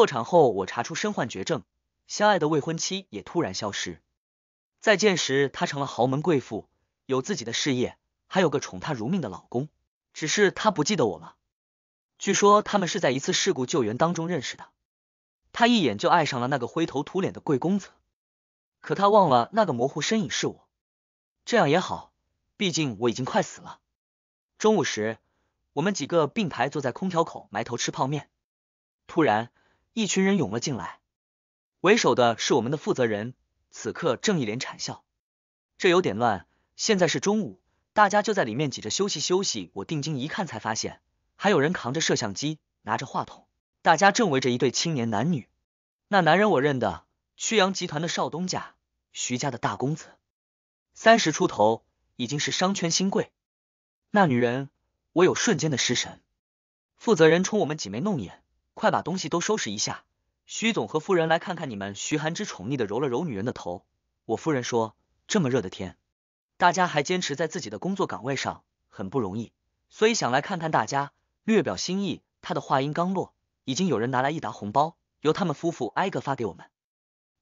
破产后，我查出身患绝症，相爱的未婚妻也突然消失。再见时，她成了豪门贵妇，有自己的事业，还有个宠她如命的老公。只是她不记得我了。据说他们是在一次事故救援当中认识的，他一眼就爱上了那个灰头土脸的贵公子，可他忘了那个模糊身影是我。这样也好，毕竟我已经快死了。中午时，我们几个并排坐在空调口埋头吃泡面，突然。一群人涌了进来，为首的是我们的负责人，此刻正一脸谄笑。这有点乱，现在是中午，大家就在里面挤着休息休息。我定睛一看，才发现还有人扛着摄像机，拿着话筒，大家正围着一对青年男女。那男人我认得，曲阳集团的少东家，徐家的大公子，三十出头，已经是商圈新贵。那女人，我有瞬间的失神。负责人冲我们挤眉弄眼。快把东西都收拾一下，徐总和夫人来看看你们。徐寒之宠溺的揉了揉女人的头，我夫人说，这么热的天，大家还坚持在自己的工作岗位上，很不容易，所以想来看看大家，略表心意。他的话音刚落，已经有人拿来一沓红包，由他们夫妇挨个发给我们。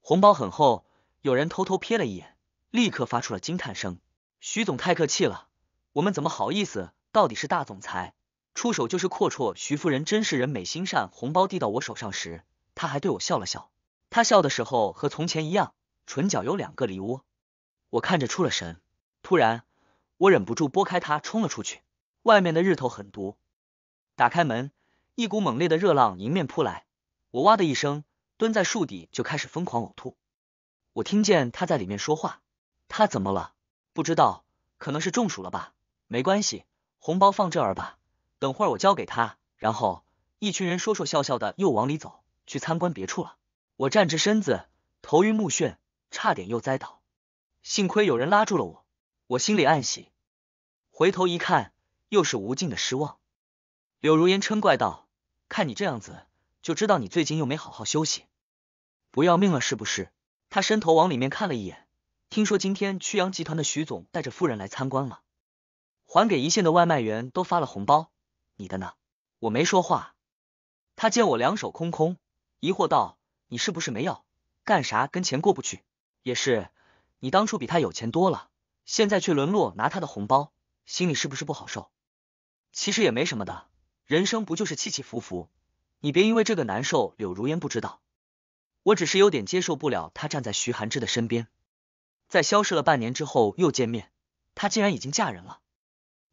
红包很厚，有人偷偷瞥了一眼，立刻发出了惊叹声。徐总太客气了，我们怎么好意思？到底是大总裁。出手就是阔绰，徐夫人真是人美心善。红包递到我手上时，她还对我笑了笑。她笑的时候和从前一样，唇角有两个梨窝。我看着出了神，突然我忍不住拨开她，冲了出去。外面的日头很毒，打开门，一股猛烈的热浪迎面扑来，我哇的一声蹲在树底就开始疯狂呕吐。我听见他在里面说话，他怎么了？不知道，可能是中暑了吧。没关系，红包放这儿吧。等会儿我交给他，然后一群人说说笑笑的又往里走去参观别处了。我站直身子，头晕目眩，差点又栽倒，幸亏有人拉住了我。我心里暗喜，回头一看，又是无尽的失望。柳如烟嗔怪道：“看你这样子，就知道你最近又没好好休息，不要命了是不是？”他伸头往里面看了一眼，听说今天曲阳集团的徐总带着夫人来参观了，还给一线的外卖员都发了红包。你的呢？我没说话。他见我两手空空，疑惑道：“你是不是没要？干啥跟钱过不去？也是，你当初比他有钱多了，现在却沦落拿他的红包，心里是不是不好受？”其实也没什么的，人生不就是起起伏伏？你别因为这个难受。柳如烟不知道，我只是有点接受不了。他站在徐寒之的身边，在消失了半年之后又见面，他竟然已经嫁人了，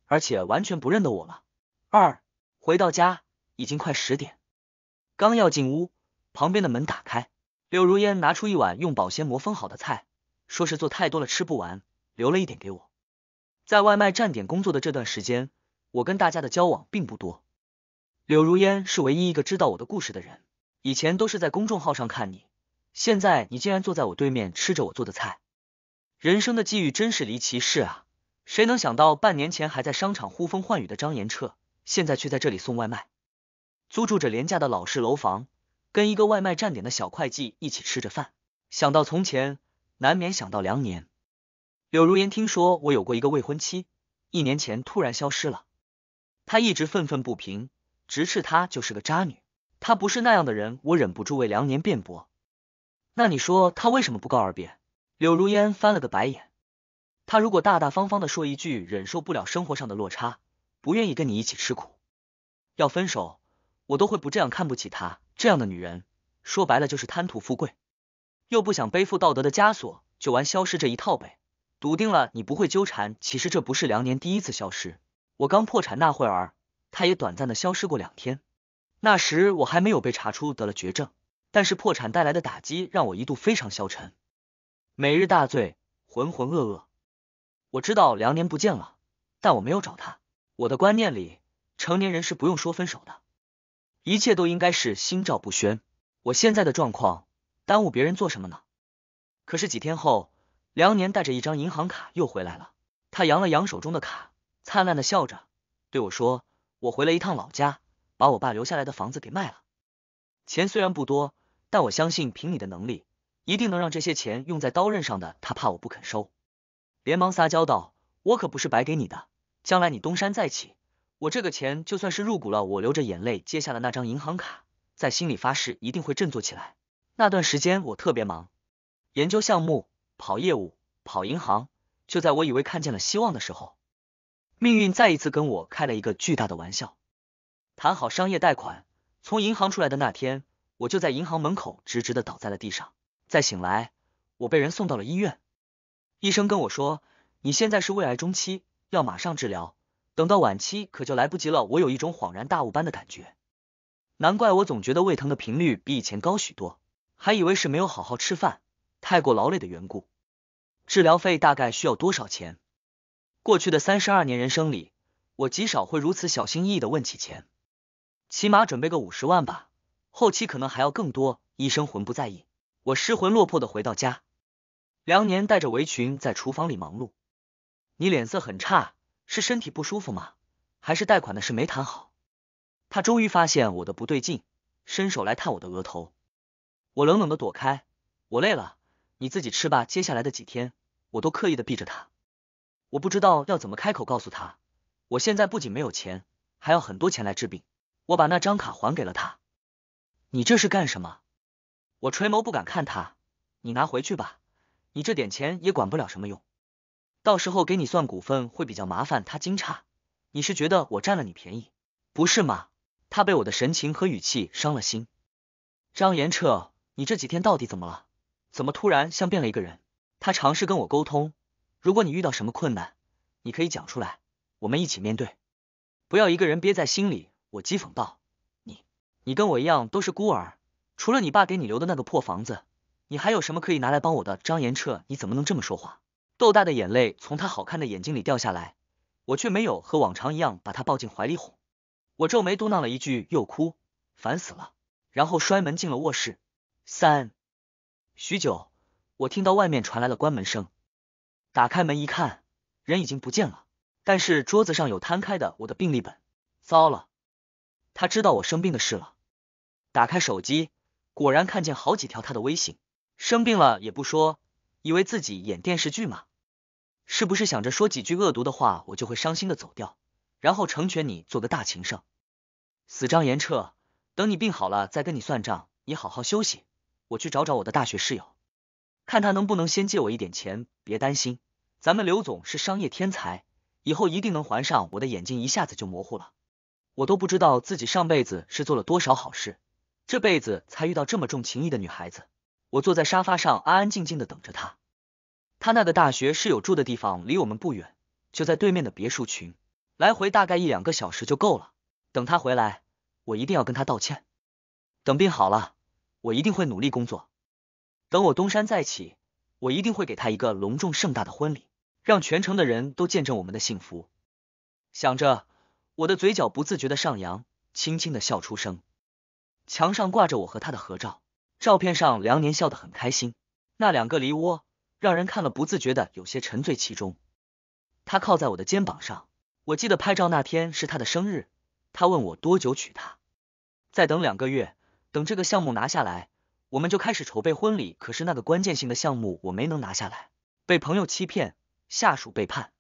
而且完全不认得我了。二回到家已经快十点，刚要进屋，旁边的门打开，柳如烟拿出一碗用保鲜膜封好的菜，说是做太多了吃不完，留了一点给我。在外卖站点工作的这段时间，我跟大家的交往并不多，柳如烟是唯一一个知道我的故事的人。以前都是在公众号上看你，现在你竟然坐在我对面吃着我做的菜，人生的际遇真是离奇事啊！谁能想到半年前还在商场呼风唤雨的张延彻？现在却在这里送外卖，租住着廉价的老式楼房，跟一个外卖站点的小会计一起吃着饭。想到从前，难免想到梁年。柳如烟听说我有过一个未婚妻，一年前突然消失了。他一直愤愤不平，直斥她就是个渣女。她不是那样的人，我忍不住为梁年辩驳。那你说他为什么不告而别？柳如烟翻了个白眼。她如果大大方方的说一句，忍受不了生活上的落差。不愿意跟你一起吃苦，要分手我都会不这样看不起她。这样的女人说白了就是贪图富贵，又不想背负道德的枷锁，就玩消失这一套呗。笃定了你不会纠缠，其实这不是梁年第一次消失。我刚破产那会儿，他也短暂的消失过两天。那时我还没有被查出得了绝症，但是破产带来的打击让我一度非常消沉，每日大醉浑浑噩噩。我知道梁年不见了，但我没有找他。我的观念里，成年人是不用说分手的，一切都应该是心照不宣。我现在的状况，耽误别人做什么呢？可是几天后，梁年带着一张银行卡又回来了，他扬了扬手中的卡，灿烂的笑着对我说：“我回了一趟老家，把我爸留下来的房子给卖了，钱虽然不多，但我相信凭你的能力，一定能让这些钱用在刀刃上的。”他怕我不肯收，连忙撒娇道：“我可不是白给你的。”将来你东山再起，我这个钱就算是入股了。我流着眼泪接下了那张银行卡，在心里发誓一定会振作起来。那段时间我特别忙，研究项目、跑业务、跑银行。就在我以为看见了希望的时候，命运再一次跟我开了一个巨大的玩笑。谈好商业贷款，从银行出来的那天，我就在银行门口直直的倒在了地上。再醒来，我被人送到了医院。医生跟我说，你现在是胃癌中期。要马上治疗，等到晚期可就来不及了。我有一种恍然大悟般的感觉，难怪我总觉得胃疼的频率比以前高许多，还以为是没有好好吃饭、太过劳累的缘故。治疗费大概需要多少钱？过去的三十二年人生里，我极少会如此小心翼翼的问起钱，起码准备个五十万吧，后期可能还要更多。医生浑不在意，我失魂落魄的回到家，梁年带着围裙在厨房里忙碌。你脸色很差，是身体不舒服吗？还是贷款的事没谈好？他终于发现我的不对劲，伸手来探我的额头，我冷冷的躲开。我累了，你自己吃吧。接下来的几天，我都刻意的避着他。我不知道要怎么开口告诉他，我现在不仅没有钱，还要很多钱来治病。我把那张卡还给了他。你这是干什么？我垂眸不敢看他。你拿回去吧，你这点钱也管不了什么用。到时候给你算股份会比较麻烦。他惊诧，你是觉得我占了你便宜，不是吗？他被我的神情和语气伤了心。张延彻，你这几天到底怎么了？怎么突然像变了一个人？他尝试跟我沟通，如果你遇到什么困难，你可以讲出来，我们一起面对，不要一个人憋在心里。我讥讽道，你，你跟我一样都是孤儿，除了你爸给你留的那个破房子，你还有什么可以拿来帮我的？张延彻，你怎么能这么说话？豆大的眼泪从他好看的眼睛里掉下来，我却没有和往常一样把他抱进怀里哄。我皱眉嘟囔了一句，又哭，烦死了，然后摔门进了卧室。三，许久，我听到外面传来了关门声，打开门一看，人已经不见了，但是桌子上有摊开的我的病历本。糟了，他知道我生病的事了。打开手机，果然看见好几条他的微信，生病了也不说。以为自己演电视剧吗？是不是想着说几句恶毒的话，我就会伤心的走掉，然后成全你做个大情圣？死张延彻，等你病好了再跟你算账。你好好休息，我去找找我的大学室友，看他能不能先借我一点钱。别担心，咱们刘总是商业天才，以后一定能还上。我的眼睛一下子就模糊了，我都不知道自己上辈子是做了多少好事，这辈子才遇到这么重情义的女孩子。我坐在沙发上，安安静静的等着他。他那个大学室友住的地方离我们不远，就在对面的别墅群，来回大概一两个小时就够了。等他回来，我一定要跟他道歉。等病好了，我一定会努力工作。等我东山再起，我一定会给他一个隆重盛大的婚礼，让全城的人都见证我们的幸福。想着，我的嘴角不自觉的上扬，轻轻的笑出声。墙上挂着我和他的合照。照片上，梁年笑得很开心，那两个梨窝让人看了不自觉的有些沉醉其中。他靠在我的肩膀上，我记得拍照那天是他的生日，他问我多久娶她，再等两个月，等这个项目拿下来，我们就开始筹备婚礼。可是那个关键性的项目我没能拿下来，被朋友欺骗，下属背叛，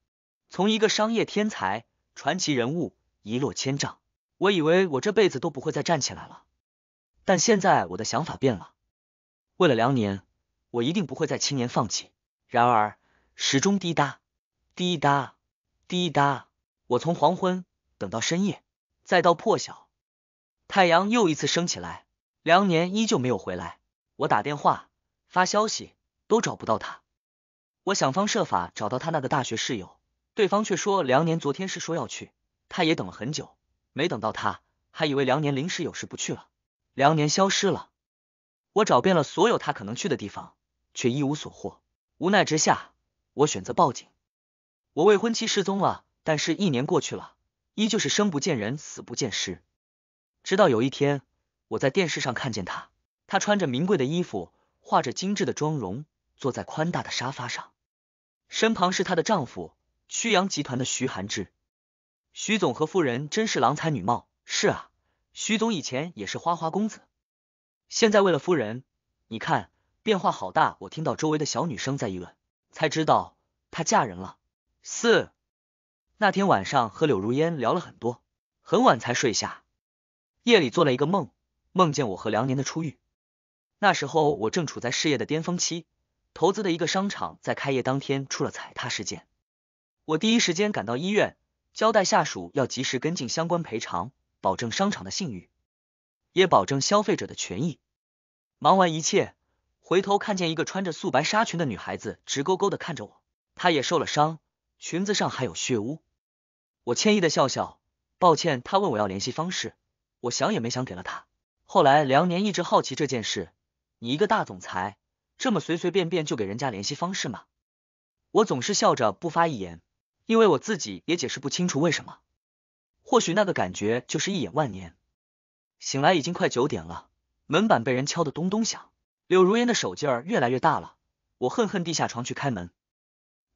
从一个商业天才、传奇人物一落千丈。我以为我这辈子都不会再站起来了，但现在我的想法变了。为了梁年，我一定不会再轻言放弃。然而，时钟滴答滴答滴答，我从黄昏等到深夜，再到破晓，太阳又一次升起来，梁年依旧没有回来。我打电话、发消息，都找不到他。我想方设法找到他那个大学室友，对方却说梁年昨天是说要去，他也等了很久，没等到他，还以为梁年临时有事不去了。梁年消失了。我找遍了所有他可能去的地方，却一无所获。无奈之下，我选择报警。我未婚妻失踪了，但是一年过去了，依旧是生不见人，死不见尸。直到有一天，我在电视上看见她，她穿着名贵的衣服，化着精致的妆容，坐在宽大的沙发上，身旁是她的丈夫，曲阳集团的徐寒志。徐总和夫人真是郎才女貌。是啊，徐总以前也是花花公子。现在为了夫人，你看变化好大。我听到周围的小女生在议论，才知道她嫁人了。四那天晚上和柳如烟聊了很多，很晚才睡下。夜里做了一个梦，梦见我和梁年的初遇。那时候我正处在事业的巅峰期，投资的一个商场在开业当天出了踩踏事件。我第一时间赶到医院，交代下属要及时跟进相关赔偿，保证商场的信誉。也保证消费者的权益。忙完一切，回头看见一个穿着素白纱裙的女孩子直勾勾的看着我，她也受了伤，裙子上还有血污。我歉意的笑笑，抱歉。她问我要联系方式，我想也没想给了她。后来梁年一直好奇这件事，你一个大总裁，这么随随便便就给人家联系方式吗？我总是笑着不发一言，因为我自己也解释不清楚为什么。或许那个感觉就是一眼万年。醒来已经快九点了，门板被人敲得咚咚响，柳如烟的手劲儿越来越大了。我恨恨地下床去开门。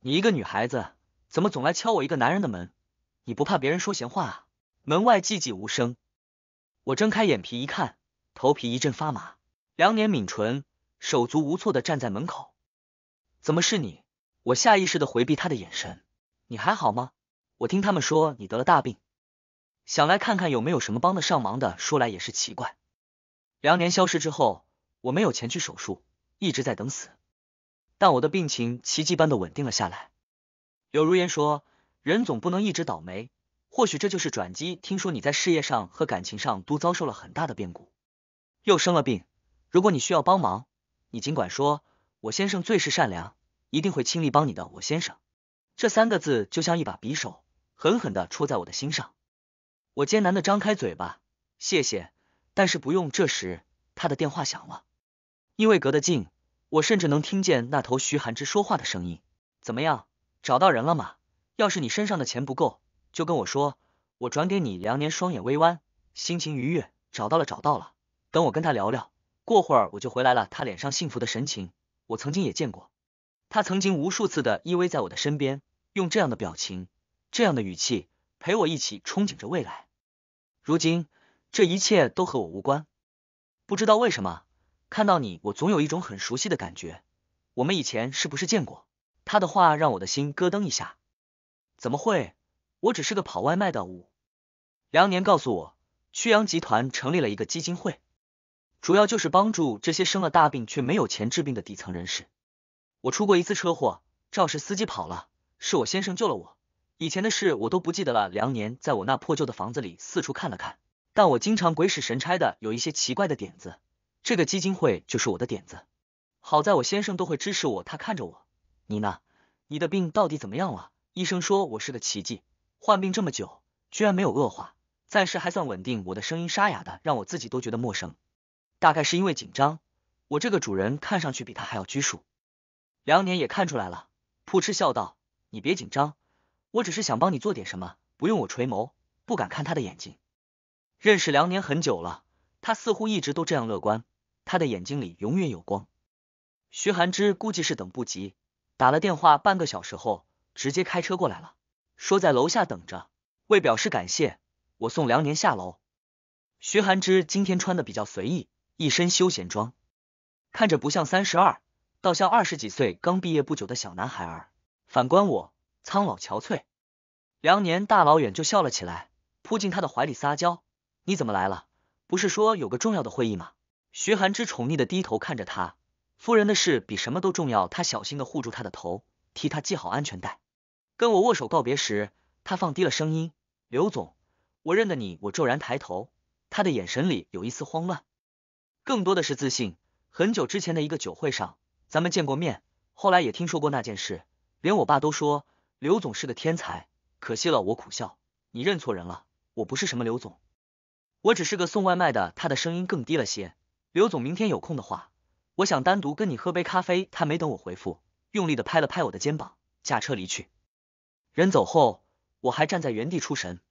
你一个女孩子，怎么总来敲我一个男人的门？你不怕别人说闲话啊？门外寂寂无声。我睁开眼皮一看，头皮一阵发麻，两脸抿唇，手足无措的站在门口。怎么是你？我下意识的回避他的眼神。你还好吗？我听他们说你得了大病。想来看看有没有什么帮得上忙的。说来也是奇怪，两年消失之后，我没有前去手术，一直在等死。但我的病情奇迹般的稳定了下来。柳如烟说：“人总不能一直倒霉，或许这就是转机。”听说你在事业上和感情上都遭受了很大的变故，又生了病。如果你需要帮忙，你尽管说。我先生最是善良，一定会倾力帮你的。我先生这三个字就像一把匕首，狠狠的戳在我的心上。我艰难的张开嘴巴，谢谢，但是不用。这时，他的电话响了，因为隔得近，我甚至能听见那头徐寒之说话的声音。怎么样，找到人了吗？要是你身上的钱不够，就跟我说，我转给你。梁年双眼微弯，心情愉悦，找到了，找到了。等我跟他聊聊，过会儿我就回来了。他脸上幸福的神情，我曾经也见过。他曾经无数次的依偎在我的身边，用这样的表情，这样的语气，陪我一起憧憬着未来。如今这一切都和我无关，不知道为什么看到你，我总有一种很熟悉的感觉。我们以前是不是见过？他的话让我的心咯噔一下。怎么会？我只是个跑外卖的。五梁年告诉我，曲阳集团成立了一个基金会，主要就是帮助这些生了大病却没有钱治病的底层人士。我出过一次车祸，肇事司机跑了，是我先生救了我。以前的事我都不记得了。梁年在我那破旧的房子里四处看了看，但我经常鬼使神差的有一些奇怪的点子。这个基金会就是我的点子。好在我先生都会支持我，他看着我。你呢？你的病到底怎么样了？医生说我是个奇迹，患病这么久居然没有恶化，暂时还算稳定。我的声音沙哑的让我自己都觉得陌生，大概是因为紧张。我这个主人看上去比他还要拘束。梁年也看出来了，扑哧笑道：“你别紧张。”我只是想帮你做点什么，不用我垂眸，不敢看他的眼睛。认识梁年很久了，他似乎一直都这样乐观，他的眼睛里永远有光。徐寒之估计是等不及，打了电话，半个小时后直接开车过来了，说在楼下等着。为表示感谢，我送梁年下楼。徐寒之今天穿的比较随意，一身休闲装，看着不像三十二，倒像二十几岁刚毕业不久的小男孩。儿。反观我。苍老憔悴，梁年大老远就笑了起来，扑进他的怀里撒娇：“你怎么来了？不是说有个重要的会议吗？”徐寒之宠溺的低头看着他，夫人的事比什么都重要。他小心的护住他的头，替他系好安全带。跟我握手告别时，他放低了声音：“刘总，我认得你。”我骤然抬头，他的眼神里有一丝慌乱，更多的是自信。很久之前的一个酒会上，咱们见过面，后来也听说过那件事，连我爸都说。刘总是个天才，可惜了，我苦笑。你认错人了，我不是什么刘总，我只是个送外卖的。他的声音更低了些。刘总，明天有空的话，我想单独跟你喝杯咖啡。他没等我回复，用力的拍了拍我的肩膀，驾车离去。人走后，我还站在原地出神。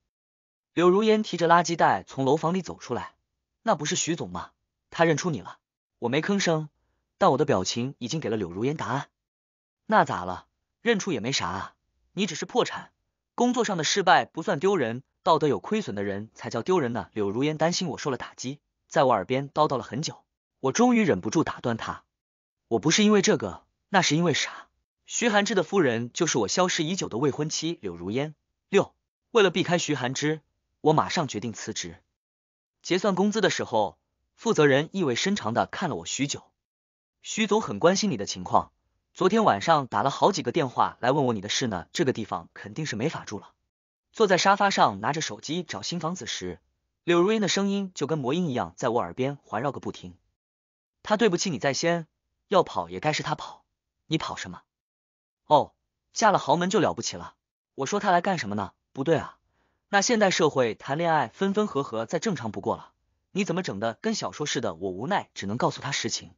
柳如烟提着垃圾袋从楼房里走出来，那不是徐总吗？他认出你了。我没吭声，但我的表情已经给了柳如烟答案。那咋了？认出也没啥啊。你只是破产，工作上的失败不算丢人，道德有亏损的人才叫丢人呢。柳如烟担心我受了打击，在我耳边叨叨了很久，我终于忍不住打断他，我不是因为这个，那是因为啥？徐寒之的夫人就是我消失已久的未婚妻柳如烟。六，为了避开徐寒之，我马上决定辞职。结算工资的时候，负责人意味深长的看了我许久，徐总很关心你的情况。昨天晚上打了好几个电话来问我你的事呢，这个地方肯定是没法住了。坐在沙发上拿着手机找新房子时，柳如烟的声音就跟魔音一样在我耳边环绕个不停。他对不起你在先，要跑也该是他跑，你跑什么？哦，嫁了豪门就了不起了？我说他来干什么呢？不对啊，那现代社会谈恋爱分分合合再正常不过了，你怎么整的跟小说似的？我无奈只能告诉他实情，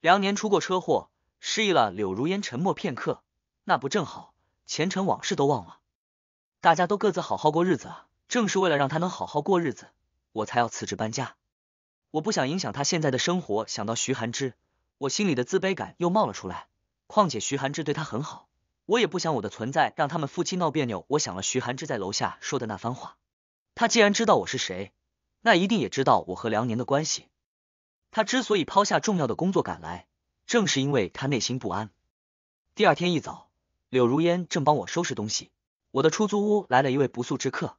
梁年出过车祸。失忆了，柳如烟沉默片刻，那不正好，前尘往事都忘了，大家都各自好好过日子啊。正是为了让他能好好过日子，我才要辞职搬家。我不想影响他现在的生活。想到徐寒之，我心里的自卑感又冒了出来。况且徐寒之对他很好，我也不想我的存在让他们夫妻闹别扭。我想了徐寒之在楼下说的那番话，他既然知道我是谁，那一定也知道我和梁年的关系。他之所以抛下重要的工作赶来。正是因为他内心不安，第二天一早，柳如烟正帮我收拾东西，我的出租屋来了一位不速之客。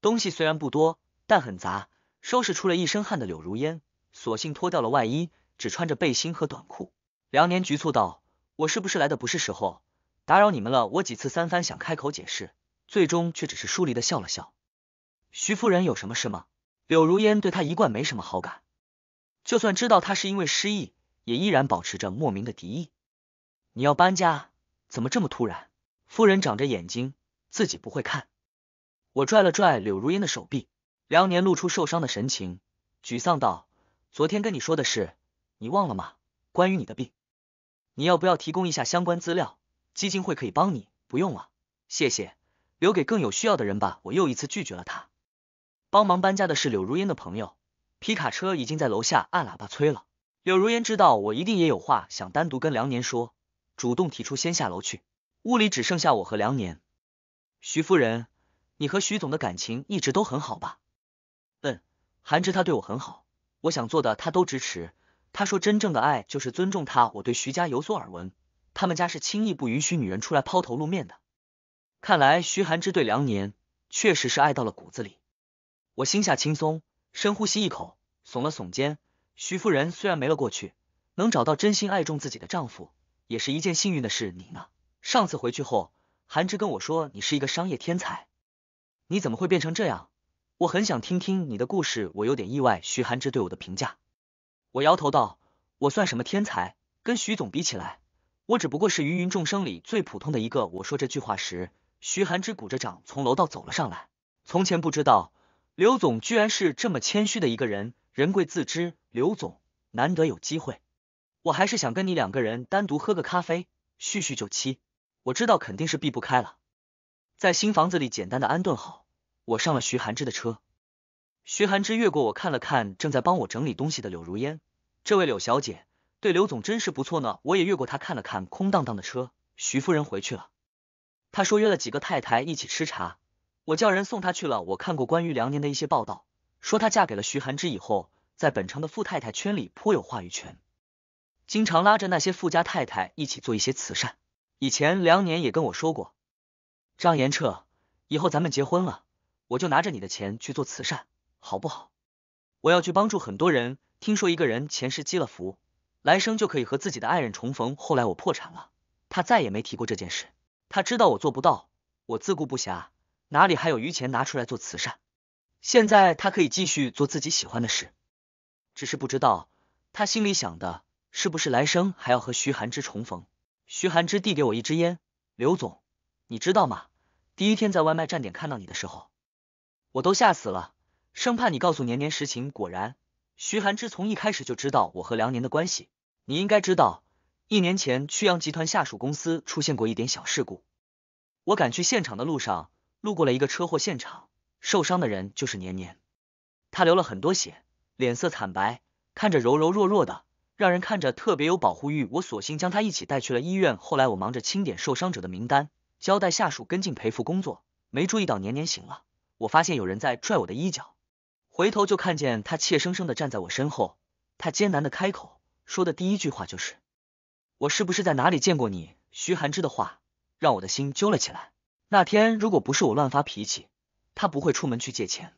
东西虽然不多，但很杂，收拾出了一身汗的柳如烟，索性脱掉了外衣，只穿着背心和短裤。梁年局促道：“我是不是来的不是时候，打扰你们了？”我几次三番想开口解释，最终却只是疏离的笑了笑。徐夫人有什么事吗？柳如烟对他一贯没什么好感，就算知道他是因为失忆。也依然保持着莫名的敌意。你要搬家，怎么这么突然？夫人长着眼睛，自己不会看。我拽了拽柳如烟的手臂，梁年露出受伤的神情，沮丧道：“昨天跟你说的事，你忘了吗？关于你的病，你要不要提供一下相关资料？基金会可以帮你。不用了，谢谢，留给更有需要的人吧。”我又一次拒绝了他。帮忙搬家的是柳如烟的朋友，皮卡车已经在楼下按喇叭催了。柳如烟知道我一定也有话想单独跟梁年说，主动提出先下楼去。屋里只剩下我和梁年。徐夫人，你和徐总的感情一直都很好吧？嗯，韩芝他对我很好，我想做的他都支持。他说真正的爱就是尊重他。我对徐家有所耳闻，他们家是轻易不允许女人出来抛头露面的。看来徐寒之对梁年确实是爱到了骨子里。我心下轻松，深呼吸一口，耸了耸肩。徐夫人虽然没了过去，能找到真心爱重自己的丈夫，也是一件幸运的事。你呢？上次回去后，韩芝跟我说，你是一个商业天才，你怎么会变成这样？我很想听听你的故事。我有点意外，徐寒芝对我的评价。我摇头道，我算什么天才？跟徐总比起来，我只不过是芸芸众生里最普通的一个。我说这句话时，徐寒芝鼓着掌从楼道走了上来。从前不知道，刘总居然是这么谦虚的一个人。人贵自知，刘总，难得有机会，我还是想跟你两个人单独喝个咖啡，叙叙旧期。我知道肯定是避不开了，在新房子里简单的安顿好，我上了徐寒之的车。徐寒之越过我看了看正在帮我整理东西的柳如烟，这位柳小姐对刘总真是不错呢。我也越过她看了看空荡荡的车，徐夫人回去了。她说约了几个太太一起吃茶，我叫人送她去了。我看过关于梁年的一些报道。说她嫁给了徐寒之以后，在本城的富太太圈里颇有话语权，经常拉着那些富家太太一起做一些慈善。以前梁年也跟我说过，张延彻，以后咱们结婚了，我就拿着你的钱去做慈善，好不好？我要去帮助很多人。听说一个人前世积了福，来生就可以和自己的爱人重逢。后来我破产了，他再也没提过这件事。他知道我做不到，我自顾不暇，哪里还有余钱拿出来做慈善？现在他可以继续做自己喜欢的事，只是不知道他心里想的是不是来生还要和徐寒之重逢。徐寒之递给我一支烟，刘总，你知道吗？第一天在外卖站点看到你的时候，我都吓死了，生怕你告诉年年实情。果然，徐寒之从一开始就知道我和梁年的关系。你应该知道，一年前曲阳集团下属公司出现过一点小事故，我赶去现场的路上，路过了一个车祸现场。受伤的人就是年年，他流了很多血，脸色惨白，看着柔柔弱弱的，让人看着特别有保护欲。我索性将他一起带去了医院。后来我忙着清点受伤者的名单，交代下属跟进赔付工作，没注意到年年醒了。我发现有人在拽我的衣角，回头就看见他怯生生的站在我身后。他艰难的开口说的第一句话就是：“我是不是在哪里见过你？”徐寒之的话让我的心揪了起来。那天如果不是我乱发脾气。他不会出门去借钱，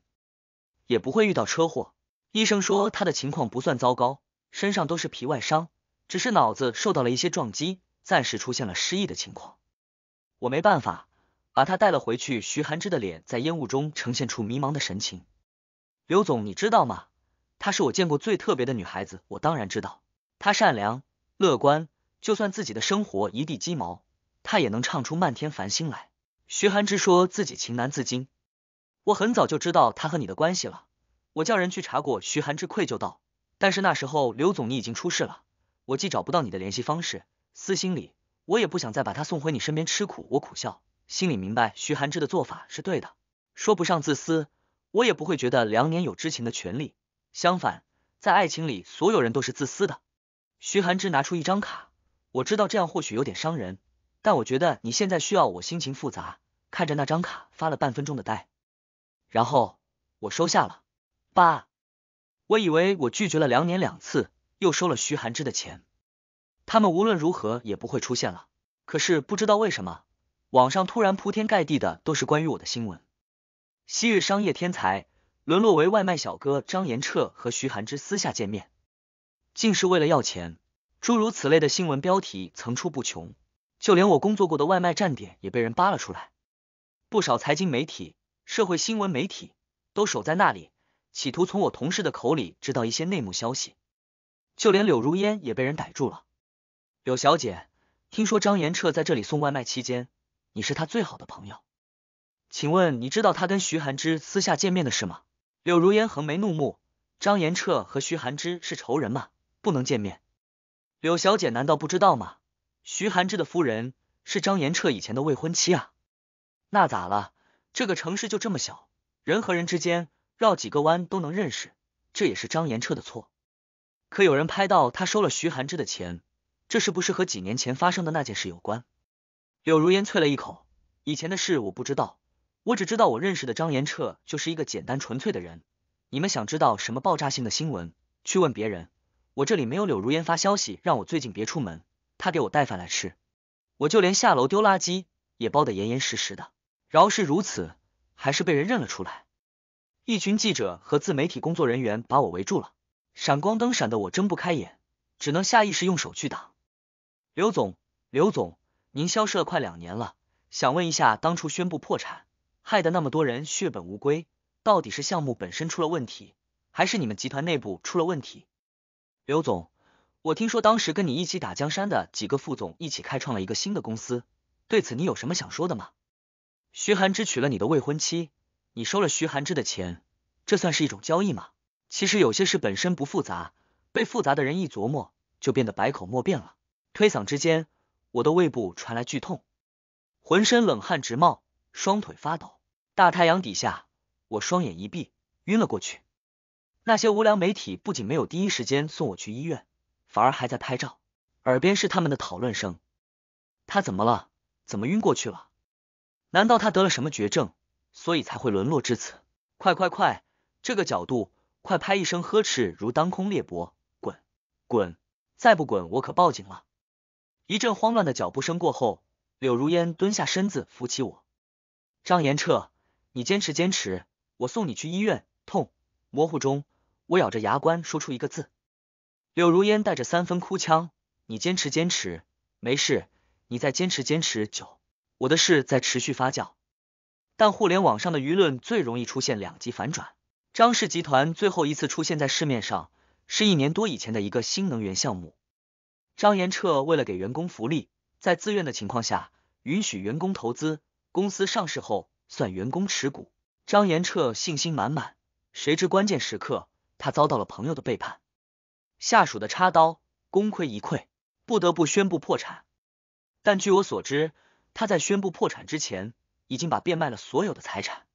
也不会遇到车祸。医生说他的情况不算糟糕，身上都是皮外伤，只是脑子受到了一些撞击，暂时出现了失忆的情况。我没办法把他带了回去。徐寒之的脸在烟雾中呈现出迷茫的神情。刘总，你知道吗？她是我见过最特别的女孩子。我当然知道，她善良、乐观，就算自己的生活一地鸡毛，她也能唱出漫天繁星来。徐寒之说自己情难自禁。我很早就知道他和你的关系了，我叫人去查过。徐寒之愧疚道，但是那时候刘总你已经出事了，我既找不到你的联系方式，私心里我也不想再把他送回你身边吃苦。我苦笑，心里明白徐寒之的做法是对的，说不上自私，我也不会觉得梁年有知情的权利。相反，在爱情里，所有人都是自私的。徐寒之拿出一张卡，我知道这样或许有点伤人，但我觉得你现在需要我。心情复杂，看着那张卡，发了半分钟的呆。然后我收下了，爸，我以为我拒绝了两年两次，又收了徐寒之的钱，他们无论如何也不会出现了。可是不知道为什么，网上突然铺天盖地的都是关于我的新闻：昔日商业天才沦落为外卖小哥张延彻和徐寒之私下见面，竟是为了要钱，诸如此类的新闻标题层出不穷，就连我工作过的外卖站点也被人扒了出来，不少财经媒体。社会新闻媒体都守在那里，企图从我同事的口里知道一些内幕消息。就连柳如烟也被人逮住了。柳小姐，听说张延彻在这里送外卖期间，你是他最好的朋友，请问你知道他跟徐寒之私下见面的事吗？柳如烟横眉怒目，张延彻和徐寒之是仇人吗？不能见面？柳小姐难道不知道吗？徐寒之的夫人是张延彻以前的未婚妻啊，那咋了？这个城市就这么小，人和人之间绕几个弯都能认识，这也是张延彻的错。可有人拍到他收了徐寒之的钱，这是不是和几年前发生的那件事有关？柳如烟啐了一口：“以前的事我不知道，我只知道我认识的张延彻就是一个简单纯粹的人。你们想知道什么爆炸性的新闻，去问别人。我这里没有。”柳如烟发消息让我最近别出门，他给我带饭来吃，我就连下楼丢垃圾也包得严严实实的。饶是如此，还是被人认了出来。一群记者和自媒体工作人员把我围住了，闪光灯闪得我睁不开眼，只能下意识用手去挡。刘总，刘总，您消失了快两年了，想问一下，当初宣布破产，害得那么多人血本无归，到底是项目本身出了问题，还是你们集团内部出了问题？刘总，我听说当时跟你一起打江山的几个副总一起开创了一个新的公司，对此你有什么想说的吗？徐寒之娶了你的未婚妻，你收了徐寒之的钱，这算是一种交易吗？其实有些事本身不复杂，被复杂的人一琢磨，就变得百口莫辩了。推搡之间，我的胃部传来剧痛，浑身冷汗直冒，双腿发抖。大太阳底下，我双眼一闭，晕了过去。那些无良媒体不仅没有第一时间送我去医院，反而还在拍照，耳边是他们的讨论声：“他怎么了？怎么晕过去了？”难道他得了什么绝症，所以才会沦落至此？快快快，这个角度，快拍！一声呵斥如当空裂帛，滚，滚，再不滚我可报警了。一阵慌乱的脚步声过后，柳如烟蹲下身子扶起我。张延彻，你坚持坚持，我送你去医院。痛。模糊中，我咬着牙关说出一个字。柳如烟带着三分哭腔：“你坚持坚持，没事，你再坚持坚持就……”我的事在持续发酵，但互联网上的舆论最容易出现两极反转。张氏集团最后一次出现在市面上，是一年多以前的一个新能源项目。张延彻为了给员工福利，在自愿的情况下允许员工投资公司，上市后算员工持股。张延彻信心满满，谁知关键时刻他遭到了朋友的背叛，下属的插刀，功亏一篑，不得不宣布破产。但据我所知。他在宣布破产之前，已经把变卖了所有的财产，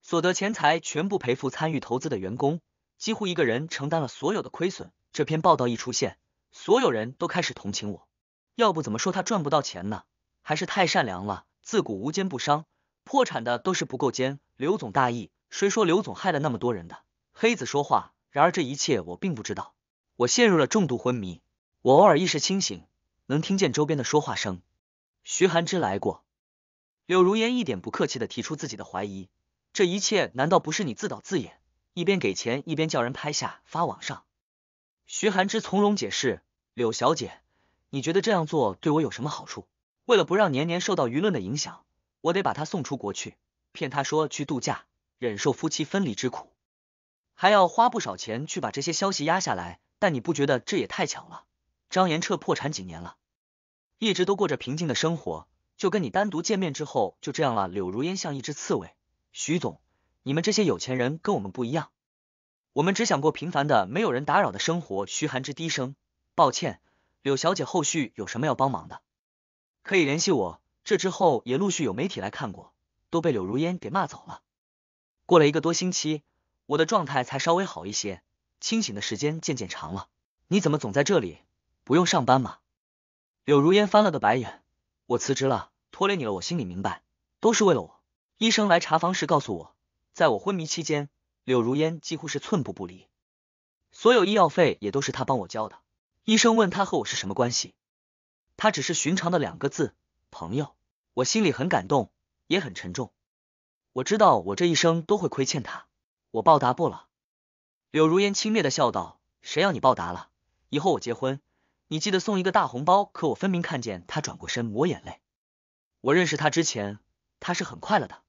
所得钱财全部赔付参与投资的员工，几乎一个人承担了所有的亏损。这篇报道一出现，所有人都开始同情我，要不怎么说他赚不到钱呢？还是太善良了。自古无奸不商，破产的都是不够奸。刘总大义，谁说刘总害了那么多人的？黑子说话。然而这一切我并不知道，我陷入了重度昏迷，我偶尔意识清醒，能听见周边的说话声。徐寒之来过，柳如烟一点不客气的提出自己的怀疑，这一切难道不是你自导自演，一边给钱一边叫人拍下发网上？徐寒之从容解释，柳小姐，你觉得这样做对我有什么好处？为了不让年年受到舆论的影响，我得把他送出国去，骗他说去度假，忍受夫妻分离之苦，还要花不少钱去把这些消息压下来。但你不觉得这也太巧了？张延彻破产几年了。一直都过着平静的生活，就跟你单独见面之后就这样了。柳如烟像一只刺猬，徐总，你们这些有钱人跟我们不一样，我们只想过平凡的、没有人打扰的生活。徐寒之低声，抱歉，柳小姐，后续有什么要帮忙的，可以联系我。这之后也陆续有媒体来看过，都被柳如烟给骂走了。过了一个多星期，我的状态才稍微好一些，清醒的时间渐渐长了。你怎么总在这里？不用上班吗？柳如烟翻了个白眼，我辞职了，拖累你了，我心里明白，都是为了我。医生来查房时告诉我，在我昏迷期间，柳如烟几乎是寸步不离，所有医药费也都是他帮我交的。医生问他和我是什么关系，他只是寻常的两个字，朋友。我心里很感动，也很沉重。我知道我这一生都会亏欠他，我报答不了。柳如烟轻蔑的笑道：“谁要你报答了？以后我结婚。”你记得送一个大红包，可我分明看见他转过身抹眼泪。我认识他之前，他是很快乐的，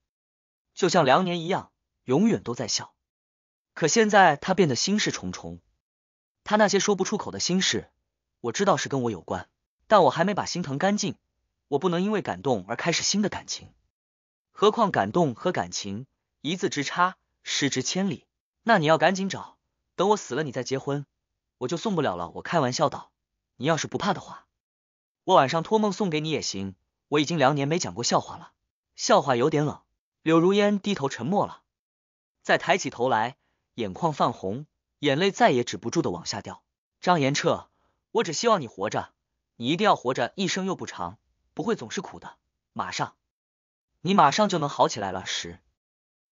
就像良年一样，永远都在笑。可现在他变得心事重重，他那些说不出口的心事，我知道是跟我有关，但我还没把心疼干净。我不能因为感动而开始新的感情，何况感动和感情一字之差，失之千里。那你要赶紧找，等我死了你再结婚，我就送不了了。我开玩笑道。你要是不怕的话，我晚上托梦送给你也行。我已经两年没讲过笑话了，笑话有点冷。柳如烟低头沉默了，再抬起头来，眼眶泛红，眼泪再也止不住的往下掉。张延彻，我只希望你活着，你一定要活着。一生又不长，不会总是苦的。马上，你马上就能好起来了。十，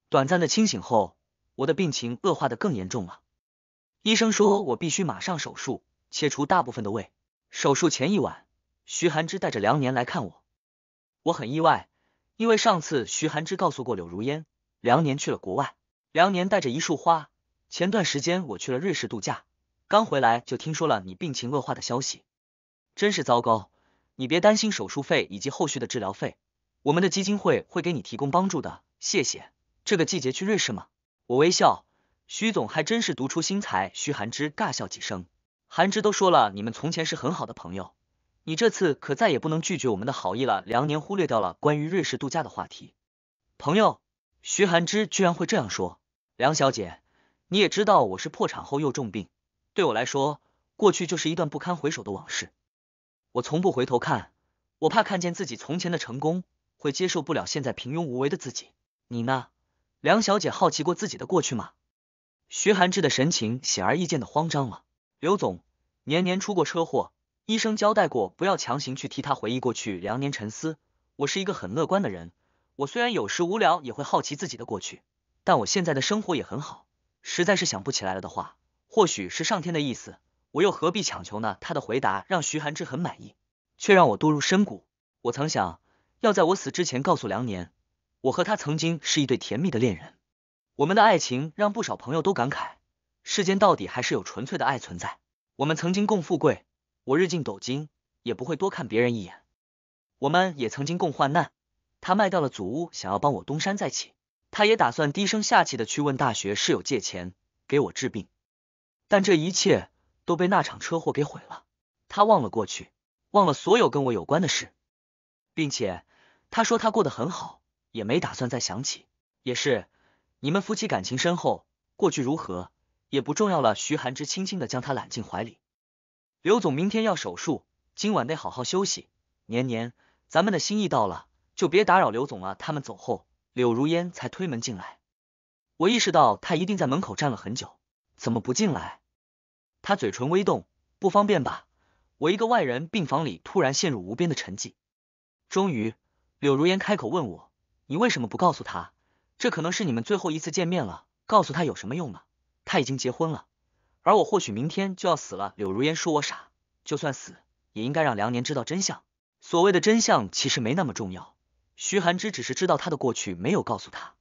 短暂的清醒后，我的病情恶化的更严重了。医生说我必须马上手术。切除大部分的胃。手术前一晚，徐寒之带着梁年来看我，我很意外，因为上次徐寒之告诉过柳如烟，梁年去了国外。梁年带着一束花。前段时间我去了瑞士度假，刚回来就听说了你病情恶化的消息，真是糟糕。你别担心手术费以及后续的治疗费，我们的基金会会给你提供帮助的。谢谢。这个季节去瑞士吗？我微笑。徐总还真是独出心裁。徐寒之尬笑几声。韩芝都说了，你们从前是很好的朋友，你这次可再也不能拒绝我们的好意了。梁年忽略掉了关于瑞士度假的话题。朋友，徐寒之居然会这样说，梁小姐，你也知道我是破产后又重病，对我来说，过去就是一段不堪回首的往事，我从不回头看，我怕看见自己从前的成功，会接受不了现在平庸无为的自己。你呢，梁小姐好奇过自己的过去吗？徐寒之的神情显而易见的慌张了。刘总年年出过车祸，医生交代过不要强行去替他回忆过去。梁年沉思，我是一个很乐观的人，我虽然有时无聊也会好奇自己的过去，但我现在的生活也很好。实在是想不起来了的话，或许是上天的意思，我又何必强求呢？他的回答让徐寒之很满意，却让我堕入深谷。我曾想要在我死之前告诉梁年，我和他曾经是一对甜蜜的恋人，我们的爱情让不少朋友都感慨。世间到底还是有纯粹的爱存在。我们曾经共富贵，我日进斗金，也不会多看别人一眼。我们也曾经共患难，他卖掉了祖屋，想要帮我东山再起。他也打算低声下气的去问大学室友借钱给我治病。但这一切都被那场车祸给毁了。他忘了过去，忘了所有跟我有关的事，并且他说他过得很好，也没打算再想起。也是，你们夫妻感情深厚，过去如何？也不重要了。徐寒之轻轻的将他揽进怀里。刘总明天要手术，今晚得好好休息。年年，咱们的心意到了，就别打扰刘总了。他们走后，柳如烟才推门进来。我意识到他一定在门口站了很久，怎么不进来？他嘴唇微动，不方便吧？我一个外人。病房里突然陷入无边的沉寂。终于，柳如烟开口问我：“你为什么不告诉他？这可能是你们最后一次见面了，告诉他有什么用呢？”他已经结婚了，而我或许明天就要死了。柳如烟说我傻，就算死也应该让梁年知道真相。所谓的真相其实没那么重要，徐寒之只是知道他的过去，没有告诉他。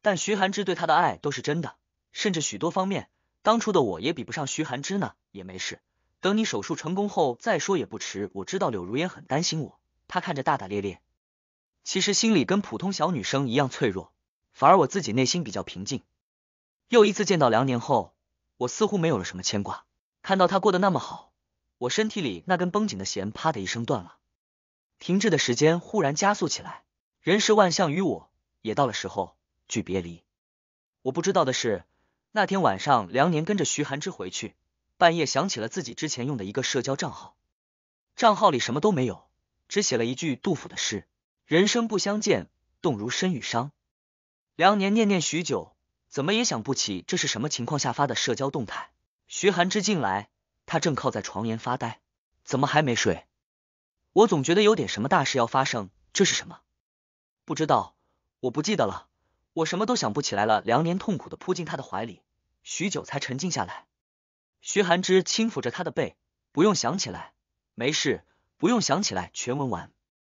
但徐寒之对他的爱都是真的，甚至许多方面，当初的我也比不上徐寒之呢。也没事，等你手术成功后再说也不迟。我知道柳如烟很担心我，她看着大大咧咧，其实心里跟普通小女生一样脆弱。反而我自己内心比较平静。又一次见到梁年后，我似乎没有了什么牵挂。看到他过得那么好，我身体里那根绷紧的弦啪的一声断了。停滞的时间忽然加速起来，人世万象与我也到了时候聚别离。我不知道的是，那天晚上梁年跟着徐寒之回去，半夜想起了自己之前用的一个社交账号，账号里什么都没有，只写了一句杜甫的诗：“人生不相见，动如身与伤。”梁年念念许久。怎么也想不起这是什么情况下发的社交动态。徐寒之进来，他正靠在床沿发呆，怎么还没睡？我总觉得有点什么大事要发生，这是什么？不知道，我不记得了，我什么都想不起来了。梁年痛苦的扑进他的怀里，许久才沉静下来。徐寒之轻抚着他的背，不用想起来，没事，不用想起来，全文完。